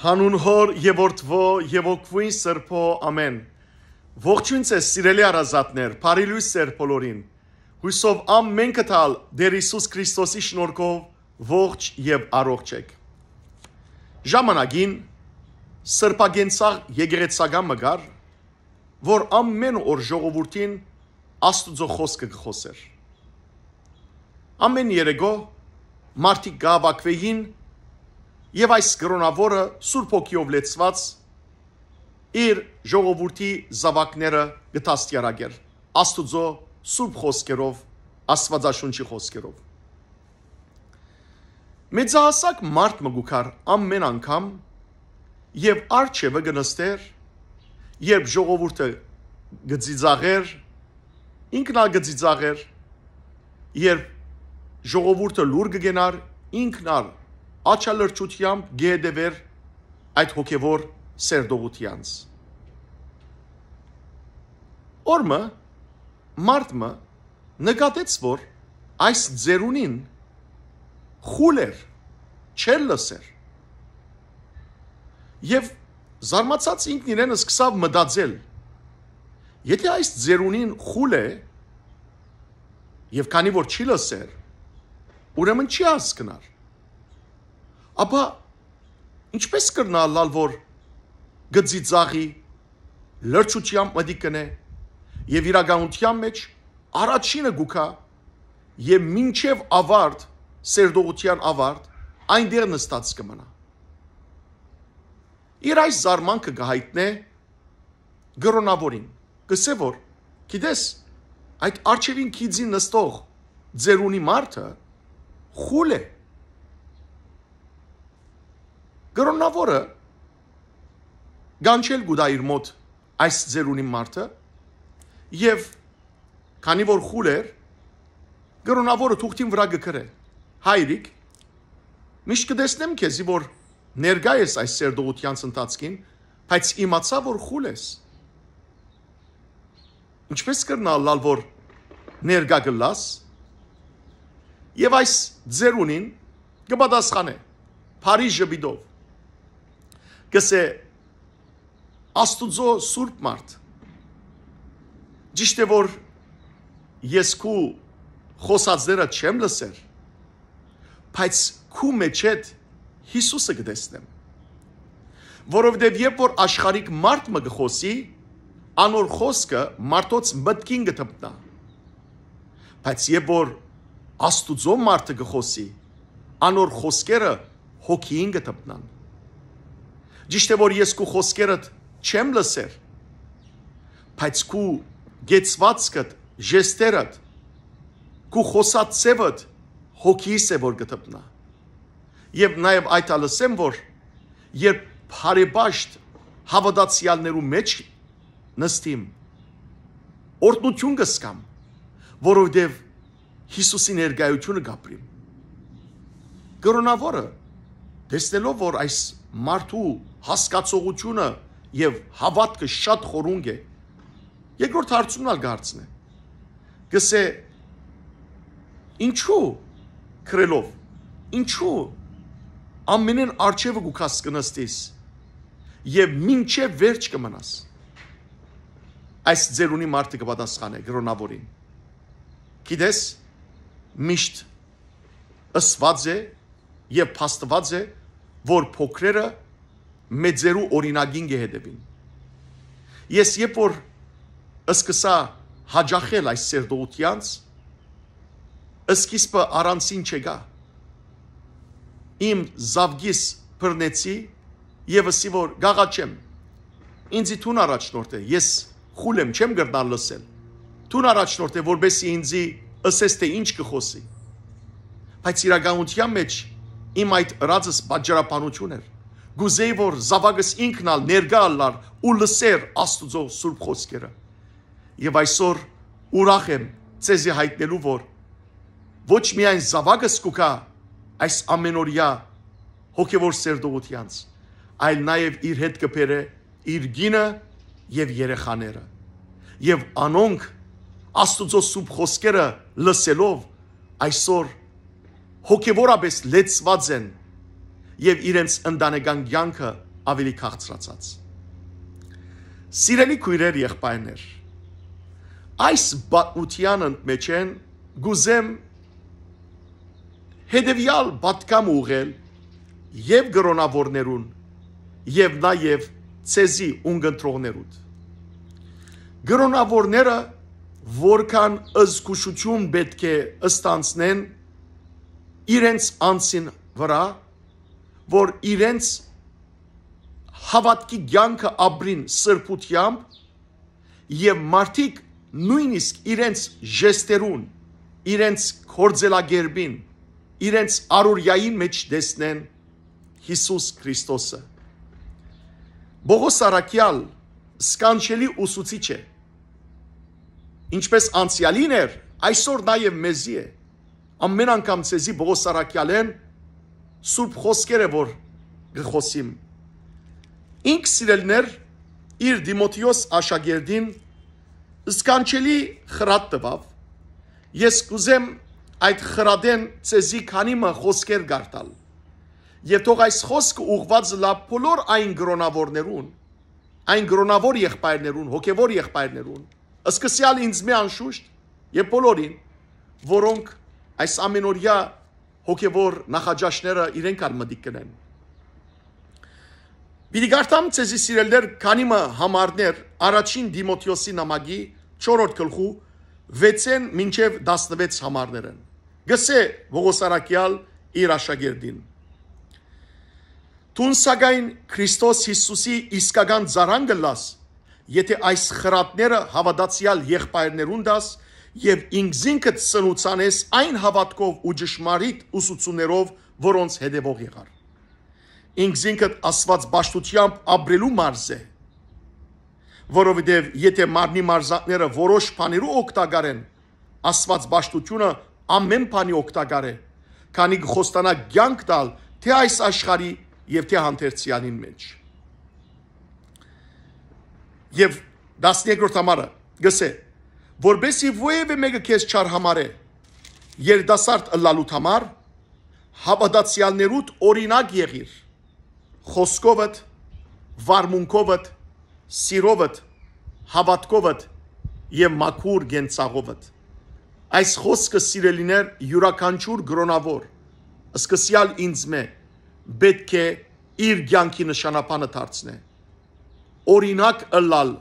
հանուն հոր եւ որդվո եւ օգվին սրբո ամեն ողջույն ցես սիրելի արազատներ բարի լույս սեր բոլորին հույսով ամեն կտալ դեր Հիսուս Քրիստոսի շնորհքով ողջ եւ առողջ եք ժամանակին սրբագենցաղ եգերեցական մգար որ ամեն օր ժողովրդին աստուծո խոսքը կխոսեր ամեն երեգո մարդիկ գավակվեին գա եւ այս կրոնավորը Սուրբ ոգիով լեցված իր ժողովրդի զավակները գտաստիարակեր Աստուծո Սուրբ խոսքերով Աստվածաշունչի խոսքերով Մեծահասակ մարդ մգուկար ամեն անգամ եւ արչեւը գնստեր երբ ժողովուրդը գծիծաղեր ինքն ալ գծիծաղեր երբ ժողովուրդը լուր կգենար ինքն ալ աչալրջությամբ գեդևեր այդ հոգևոր սերդողությանց։ Օրմը մարտը նկատեց, որ այս ձերունին խուլեր չեր լսեր։ Եվ զարմացած ինքն իրեն սկսավ մտածել. եթե այս ձերունին խուլ է եւ քանի որ չի լսեր, ուրեմն չի հասկնար ապա ինչպես կրնալալ որ գծի ցաղի լրջությամբ մտի կնե եւ իրականության մեջ առաջինը գուքա եւ մինչեւ ավարտ սերդողության ավարտ այնտեղ նստած կմնա իր այս զարմանքը գահիտնե գրոնավորին գսե որ գիտես այդ արչևին քիզի նստող ձերունի մարդը խուլ է գրոնավորը գանչել գուտա իր մոտ այս ծերունի մարդը եւ քանի որ խուլ էր գրոնավորը թուղթին վրա գկրե հայրիկ միշտ կտեսնեմ քեզի որ ներգա ես այս ծերդողությանց ընթացքին բայց իմացա որ խուլ ես ինչպես կրնալալ որ ներգա գլաս եւ այս ձերունին կպատասխանե Փարիզ ժպիտով գսե աստուծո սուրբ մարդ ճիշտ է որ ես քու խոսածները չեմ լսեր բայց քու մեջ այդ Հիսուսը գտեսնեմ որովհետև երբ որ աշխարհիկ մարդ մը գխոսի անոր խոսքը մարդոց մտքին գտնա բայց երբ որ աստուծո մարդը գխոսի անոր խոսքերը հոգին գտնան Ճիշտ է որ ես քու խոսքերդ չեմ լսեր։ Բայց քու գեցվածքդ, ժեստերդ, քու խոսած ծևդ հոգիս է որ գտնա։ Եվ նաև այդ ալսեմ որ երբ բարեբաշտ հավատացյալներու մեջ նստիմ օրտնություն կսկամ, որովհետև Հիսուսի ներկայությունը գապրիմ։ Գրոնավորը տեսնելով որ այս մարդու հասկացողությունը եւ հավատքը շատ խորունգ է։ Երկրորդ հարցումն ալ գարցն է։ Գսե ինչու քրելով ինչու ամենն արջևը գուքաս կնստես եւ մինչեւ վերջ կմնաս այս ձերունի մարդը կպատասխանե գրոնավորին գիտես միշտ ըսված է եւ փաստված է որ փոքրերը մեծերու օրինագին կհետևին։ Ես երբ որ սկսա հաջախել այս սերդողությանց, սկիզբը առանցին չգա։ Իմ զավգիս բռնեցի եւ ասի որ գաղաչեմ։ Ինձի տուն առաջնորդ է, ես խուլ եմ, չեմ գրնալ լսել։ Տուն առաջնորդ է, որբեսի ինձի ասես թե ինչ կխոսի։ Բայց իրականության մեջ իմ այդ ռածս պատճառաբանություն էր։ Գուզեի որ զավակս ինքնալ ներգալար ու լսեր Աստուծո սուրբ խոսքերը։ Եվ այսօր ուրախ եմ ցեզի հայտնելու որ ոչ միայն զավակս կուքա այս ամենօրյա հոգևոր սերտողությանց, այլ նաև իր հետ կբերե իր գինը եւ երեխաները։ Եվ անոնք Աստուծո սուրբ խոսքերը լսելով այսօր հոգևորապես լեցված են եւ իրենց ընտանեկան կյանքը ավելի քաղցրացած։ Սիրելի քույրեր, եղբայրներ, այս բացության մեջ են գուզեմ հետևյալ պատկամ ուղել եւ գրոնավորներուն եւ նաեւ ցեզի ունգընտրողներուդ։ Գրոնավորները որքան ըզկուշություն պետք է ըստանցնեն իրենց անձին վրա, որ իրենց հավատքի ցանկը ապրին սրբությամբ եւ մարդիկ նույնիսկ իրենց ժեստերուն, իրենց կորձելագերբին, իրենց արուրյային մեջ դեսնեն Հիսուս Քրիստոսը։ Բողոս Արաքյալ սկանչելի ուսուցիչ է։ Ինչպես անցյալին էր, այսօր նաև մեզի է ամեն անգամ ցեզի Բողոս Սարակյալեն սուրբ խոսքերը որ գխոսիմ ինք սիրելներ իր Դիմոթեոս աշակերտին սկանչելի խրատ տվավ ես կուզեմ այդ խրադեն ցեզի քանիմը խոսքեր գարտալ եւ թող այս խոսքը ուղված լա բոլոր այն գրոնավորներուն այն գրոնավոր եղբայրներուն հոգեվոր եղբայրներուն սկսյալ ինձ մի անշուշտ եւ բոլորին որոնք այս ամենօրյա հոգևոր նախաճաշները իրենք ար մտիկ կնեն։ Պիտի գարտամ ցեզի սիրելներ քանիմը համարներ առաջին Դիմոթեոսի նամակի 4-րդ գլխու 6-ն մինչև 16 համարներ են։ Գսե Ողոսարակյալ իր աշակերտին։ Տուն սակայն Քրիստոս Հիսուսի իսկական ծառան գլաս, եթե այս խրատները հավատացյալ եղբայրներուն դաս, եւ ինքզինքդ սնուցանես այն հավատքով ու ճշմարիտ ուսուցումներով, որոնց հետևող եղար։ Ինքզինքդ Աստված ճաշտությամբ ապրելու մարզ է, որովհետեւ եթե մարմնի մարզակները որոշ բաներու օգտակար են, Աստված ճաշտությունը ամեն բանի օգտակար է, քանի կխոստանա ցանկ տալ թե այս աշխարհի եւ թե հանդերձյանին մեջ։ Եվ 12-րդ համարը գսե որբեսի ովևէ մեկը քեզ չարհամարե երդասարտ ըլլալուտ համար հավատացյալներուտ օրինակ եղիր խոսքովդ վարմունքովդ սիրովդ հավատքովդ եւ մաքուր գենցաղովդ այս խոսքը սիրելիներ յուրաքանչյուր գրոնավոր սկսյալ ինձ մե պետք է իր ցանկի նշանապանը դարձնե օրինակ ըլլալ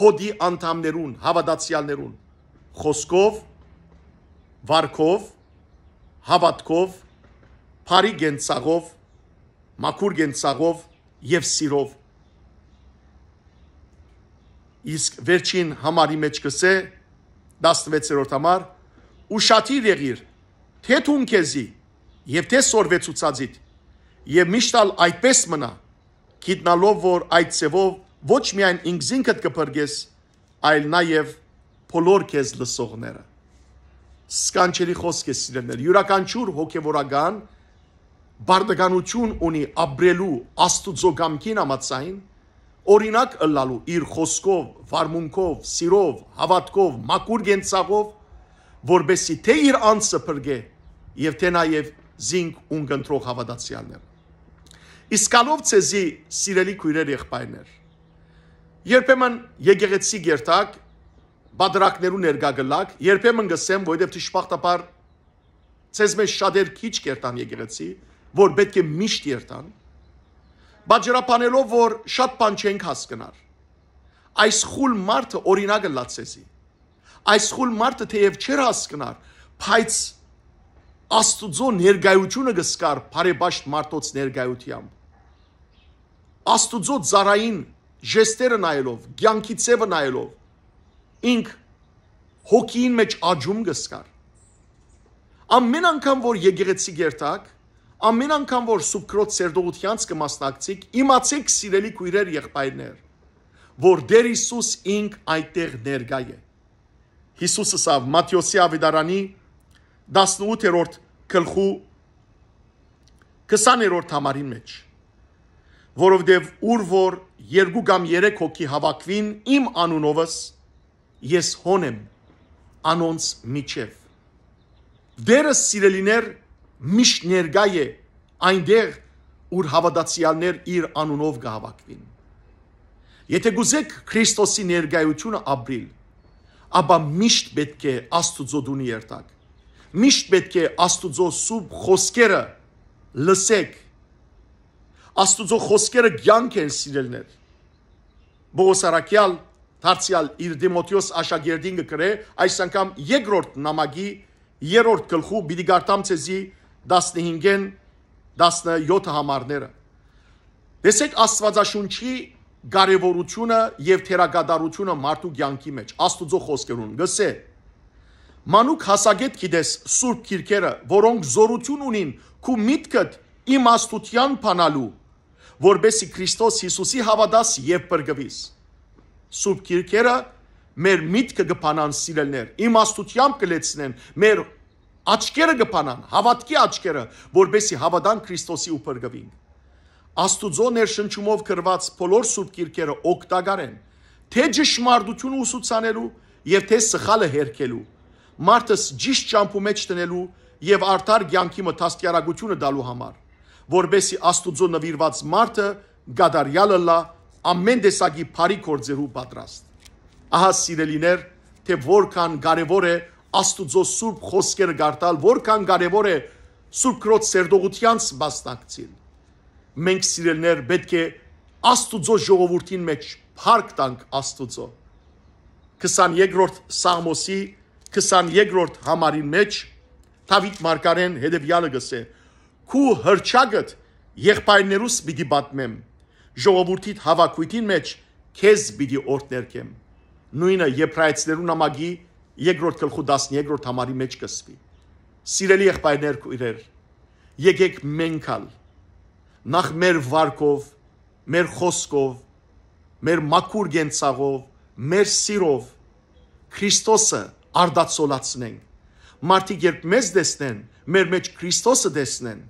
հոդի անդամներուն, հավատացյալներուն խոսքով, վարկով, հավատքով, բարի գենցաղով, մաքուր գենցաղով եւ սիրով։ Իսկ վերջին համարի մեջ կսե 16-րդ համար ուշադիր եղիր թե թուն քեզի եւ թե սորվեցուցածիդ եւ միշտ այդպես մնա գիտնալով որ այդ ցևով ոչ միայն ինքսինքդ կփրկես, այլ նաև բոլոր քեզ լսողները։ Սկանչելի խոսք է սիրելներ, յուրաքանչյուր հոգևորական բարդականություն ունի ապրելու Աստուծո կամքին համաձայն, օրինակ ըլլալու իր խոսքով, վարմունքով, սիրով, հավատքով, մակուր գենցաղով, որբեսի թե իր անձը փրկե եւ թե նաեւ զինք ունգընտրող հավատացյալներ։ Իսկ ալով ցեզի սիրելի քույրեր եղբայրներ, Երբեմն եկեղեցի գերտակ բادرակներու ներկա գլակ, երբեմն գսեմ, որովհետև ճշմարտաբար ցեզ մեջ շատեր քիչ կերտան եկեղեցի, որ պետք է միշտ երտան։ Բաժրապանելով որ շատ բան չենք հասկնար։ Այս խուլ մարդը օրինակը լացեզի։ Այս խուլ մարդը թեև չեր հասկնար, բայց Աստուծո ներգայությունը գսկար բարեբաշտ մարդոց ներգայությամբ։ Աստուծո ծարային ժեստերը նայելով, ցանկի ցևը նայելով ինք հոգին մեջ աճում գսկար։ Ամեն անգամ որ եկեղեցի գերտակ, ամեն անգամ որ սուկրոտ սերդողությանց կմասնակցիկ, իմացեք սիրելի քույրեր եղբայրներ, որ Տեր Հիսուս ինք այդտեղ ներկա է։ Հիսուսը սա Մատթեոսի ավետարանի 18-րդ գլխու 20-րդ համարին մեջ որովհետև ուր որ երկու կամ երեք հոգի հավաքվին իմ անունովս ես հոն եմ անոնց միջև դերը սիրելիներ միշտ ներգա է այնտեղ ուր հավատացյալներ իր անունով կհավաքվին եթե գուզեք քրիստոսի ներգայությունը ապրիլ ապա միշտ պետք է աստուծո դունի երտակ միշտ պետք է աստուծո սուրբ խոսքերը լսեք Աստուծո խոսքերը ցանկ են սիրելներ։ Բողոս Արաքյալ դարձյալ իր Դիմոթեոս աշակերտին գրե այս անգամ երկրորդ նամակի երրորդ գլխու պիտի գարտամ ցեզի 15-ին 17 համարները։ Տեսեք Աստվածաշունչի կարևորությունը եւ թերակատարությունը մարդու ցանկի մեջ Աստուծո խոսքերուն գսե Մանուկ հասագետ գիտես Սուրբ Գիրքերը, որոնք զորություն ունին քու միտքդ իմաստության փանալու որբեսի Քրիստոս Հիսուսի հավատաս եւ բրգվիս։ Սուրբ Գիրքերը մեր միտքը գփանան սիրելներ, իմաստությամբ կլեցնեն, մեր աչքերը գփանան, հավատքի աչքերը, որբեսի հավատան Քրիստոսի ու բրգվին։ Աստուծո ներշնչումով գրված բոլոր սուրբ գիրքերը օգտակար են, թե ճշմարտությունը ուսուցանելու եւ թե սխալը հերքելու մարդըս ճիշտ ճամփու մեջ տնելու եւ արդար ցանկի մտաստիարակությունը դալու համար որբեսի Աստուծո նվիրված մարդը գադարյալը լա ամեն տեսակի բարի կործերու պատրաստ։ Ահա սիրելիներ, թե որքան կարևոր է Աստուծո Սուրբ խոսքեր գարտալ, որքան կարևոր է Սուրբ Քրոց սերդողությանց մասնակցին։ Մենք սիրելներ պետք է Աստուծո ժողովրդին մեջ փառք տանք Աստուծո։ 23-րդ Սամոսի 23-րդ համարին մեջ Դավիթ Մարգարեն հետևյալը գսե քու հրճագդ եղբայրներուս պիտի պատմեմ ժողովրդիդ հավաքույթին մեջ քեզ պիտի օրտներքեմ նույնը եբրայեցներու նամակի երկրորդ գլխու 12-րդ համարի մեջ կսվի սիրելի եղբայրներ քույրեր եկեք մենքալ նախ մեր վարկով մեր խոսքով մեր մաքուր գենցաղով մեր սիրով Քրիստոսը արդացոլացնենք մարդիկ երբ մեզ տեսնեն մեր մեջ Քրիստոսը տեսնեն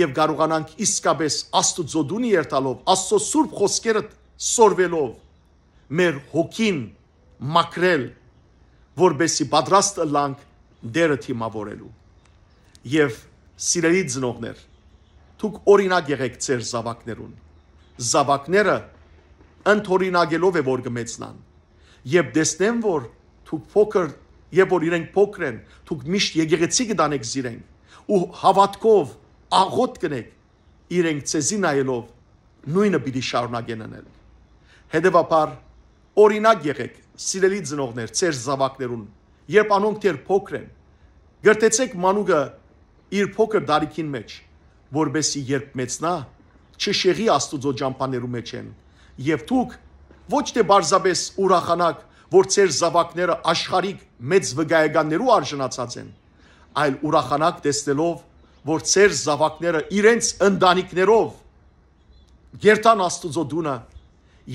եւ կարողանանք իսկապես Աստծո դունի երթալով, Աստծո սուրբ խոսքերը սորվելով մեր հոգին մակրել, որբեսի պատրաստ լանք դերը թիմավորելու։ Եվ սիրելի ծնողներ, դուք օրինակ եղեք ձեր զավակներուն։ Զավակները ընթորինակելով է որ կմեծնան։ Եվ դեսնեմ որ դուք փոքր, երբ որ իրենք փոքր են, դուք միշտ եկեղեցի կդանեք զիրեն ու հավատքով աղոտ կնեք իրենք ցեզի նայելով նույնը պիտի շարունակեն անել։ Հետևաբար օրինակ եղեք սիրելի ծնողներ ծեր զավակներուն, երբ անոնք դեռ փոքր են։ Գրտեցեք մանուկը իր փոքր դարիքին մեջ, որբեսի երբ մեծնա, չշեղի Աստուծո ճամփաներու մեջ են։ Եվ դուք ոչ թե բարձաբես ուրախանաք, որ ծեր զավակները աշխարհիկ մեծ վգայականներու արժանացած են, այլ ուրախանաք տեսնելով որ ծեր զավակները իրենց ընտանիքներով երթան Աստուծո դունը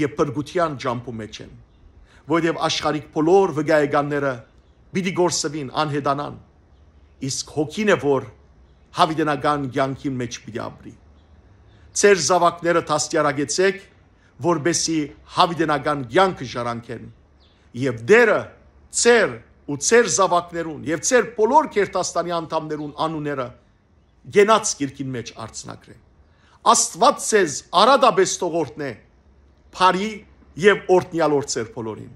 եւ բրգության ջամփու մեջ են որովհետեւ աշխարհիկ բոլոր վգայականները պիտի գործվին անհետանան իսկ հոգին է որ հավիտենական յանքի մեջ պիտի ապրի ծեր զավակները դաստիարագեցեք որբեսի հավիտենական յանքը ժարանքեն եւ դերը ծեր ու ծեր զավակներուն եւ ծեր բոլոր քերտաստանի անդամներուն անունները գենաց կիրքին մեջ արցնակրե աստված ցեզ արադաբես տողորտնե բարի եւ օրտնյալ օրցեր բոլորին